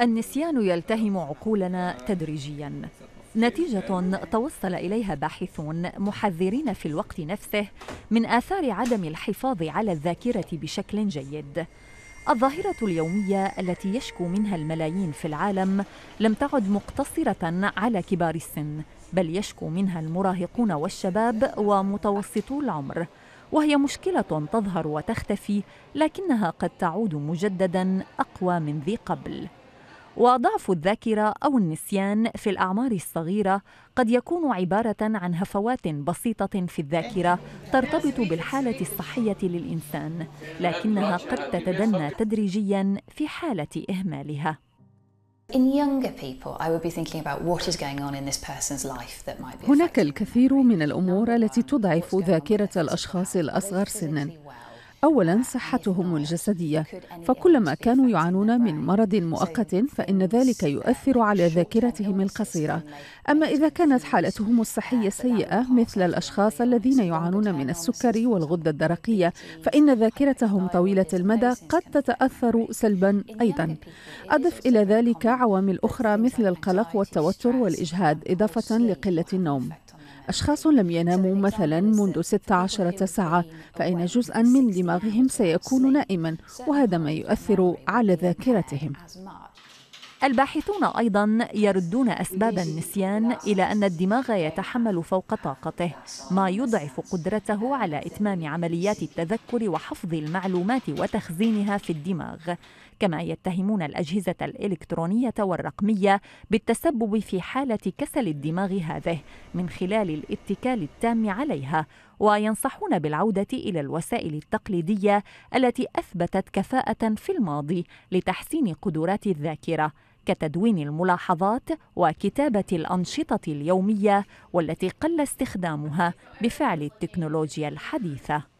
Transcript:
النسيان يلتهم عقولنا تدريجيا نتيجة توصل إليها باحثون محذرين في الوقت نفسه من آثار عدم الحفاظ على الذاكرة بشكل جيد. الظاهرة اليومية التي يشكو منها الملايين في العالم لم تعد مقتصرة على كبار السن، بل يشكو منها المراهقون والشباب ومتوسطو العمر. وهي مشكلة تظهر وتختفي لكنها قد تعود مجددا أقوى من ذي قبل. وضعف الذاكرة أو النسيان في الأعمار الصغيرة قد يكون عبارة عن هفوات بسيطة في الذاكرة ترتبط بالحالة الصحية للإنسان لكنها قد تتدنى تدريجيا في حالة إهمالها هناك الكثير من الأمور التي تضعف ذاكرة الأشخاص الأصغر سنا اولا صحتهم الجسديه فكلما كانوا يعانون من مرض مؤقت فان ذلك يؤثر على ذاكرتهم القصيره اما اذا كانت حالتهم الصحيه سيئه مثل الاشخاص الذين يعانون من السكري والغده الدرقيه فان ذاكرتهم طويله المدى قد تتاثر سلبا ايضا اضف الى ذلك عوامل اخرى مثل القلق والتوتر والاجهاد اضافه لقله النوم أشخاص لم يناموا مثلا منذ 16 ساعة فإن جزءا من دماغهم سيكون نائما وهذا ما يؤثر على ذاكرتهم الباحثون أيضا يردون أسباب النسيان إلى أن الدماغ يتحمل فوق طاقته ما يضعف قدرته على إتمام عمليات التذكر وحفظ المعلومات وتخزينها في الدماغ كما يتهمون الأجهزة الإلكترونية والرقمية بالتسبب في حالة كسل الدماغ هذه من خلال الاتكال التام عليها وينصحون بالعودة إلى الوسائل التقليدية التي أثبتت كفاءة في الماضي لتحسين قدرات الذاكرة كتدوين الملاحظات وكتابة الأنشطة اليومية والتي قل استخدامها بفعل التكنولوجيا الحديثة